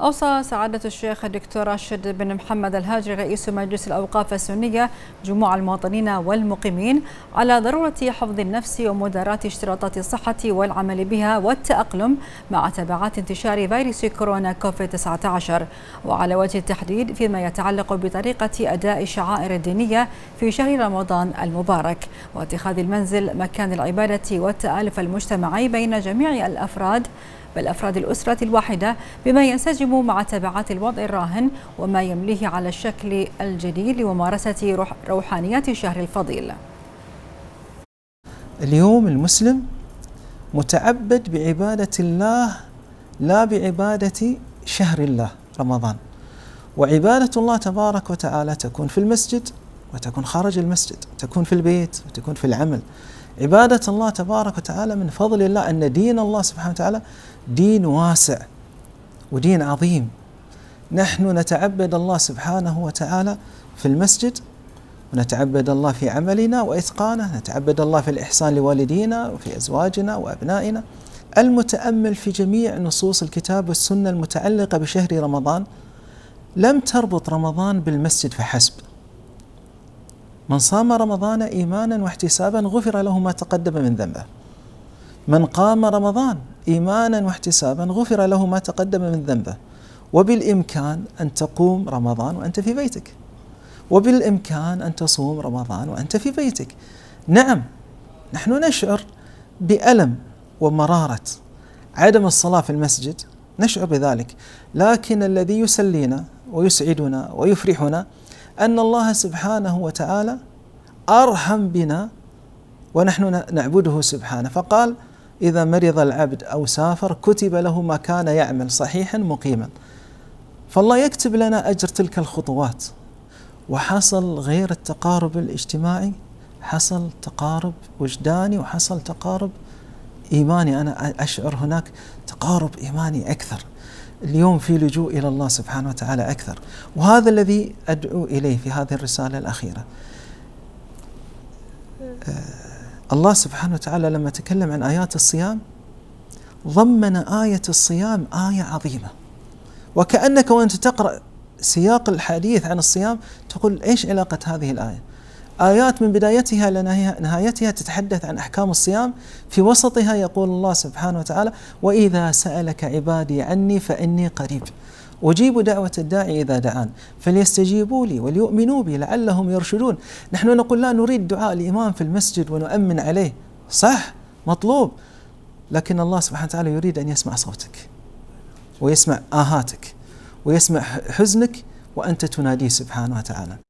أوصى سعادة الشيخ الدكتور راشد بن محمد الهاجري رئيس مجلس الأوقاف السنية جموع المواطنين والمقيمين على ضرورة حفظ النفس ومداراة اشتراطات الصحة والعمل بها والتأقلم مع تبعات انتشار فيروس كورونا كوفيد 19 وعلى وجه التحديد فيما يتعلق بطريقة أداء الشعائر الدينية في شهر رمضان المبارك واتخاذ المنزل مكان العبادة والتآلف المجتمعي بين جميع الأفراد بل أفراد الأسرة الواحدة بما ينسجم مع تبعات الوضع الراهن وما يمليه على الشكل الجديد لممارسة روحانيات الشهر الفضيل اليوم المسلم متعبد بعبادة الله لا بعبادة شهر الله رمضان وعبادة الله تبارك وتعالى تكون في المسجد وتكون خارج المسجد تكون في البيت وتكون في العمل عبادة الله تبارك وتعالى من فضل الله أن دين الله سبحانه وتعالى دين واسع ودين عظيم نحن نتعبد الله سبحانه وتعالى في المسجد ونتعبد الله في عملنا وإتقانه نتعبد الله في الإحسان لوالدينا وفي أزواجنا وأبنائنا المتأمل في جميع نصوص الكتاب والسنة المتعلقة بشهر رمضان لم تربط رمضان بالمسجد فحسب من صام رمضان ايمانا واحتسابا غفر له ما تقدم من ذنبه من قام رمضان ايمانا واحتسابا غفر له ما تقدم من ذنبه وبالامكان ان تقوم رمضان وانت في بيتك وبالامكان ان تصوم رمضان وانت في بيتك نعم نحن نشعر بالم ومراره عدم الصلاه في المسجد نشعر بذلك لكن الذي يسلينا ويسعدنا ويفرحنا أن الله سبحانه وتعالى أرحم بنا ونحن نعبده سبحانه فقال إذا مرض العبد أو سافر كتب له ما كان يعمل صحيحا مقيما فالله يكتب لنا أجر تلك الخطوات وحصل غير التقارب الاجتماعي حصل تقارب وجداني وحصل تقارب إيماني أنا أشعر هناك تقارب إيماني أكثر اليوم في لجوء الى الله سبحانه وتعالى اكثر وهذا الذي ادعو اليه في هذه الرساله الاخيره آه، الله سبحانه وتعالى لما تكلم عن ايات الصيام ضمن ايه الصيام ايه عظيمه وكانك وانت تقرا سياق الحديث عن الصيام تقول ايش علاقه هذه الايه آيات من بدايتها إلى نهايتها تتحدث عن أحكام الصيام في وسطها يقول الله سبحانه وتعالى وإذا سألك عبادي عني فإني قريب أجيب دعوة الداعي إذا دعان فليستجيبوا لي وليؤمنوا بي لعلهم يرشدون نحن نقول لا نريد دعاء الإمام في المسجد ونؤمن عليه صح مطلوب لكن الله سبحانه وتعالى يريد أن يسمع صوتك ويسمع آهاتك ويسمع حزنك وأنت تناديه سبحانه وتعالى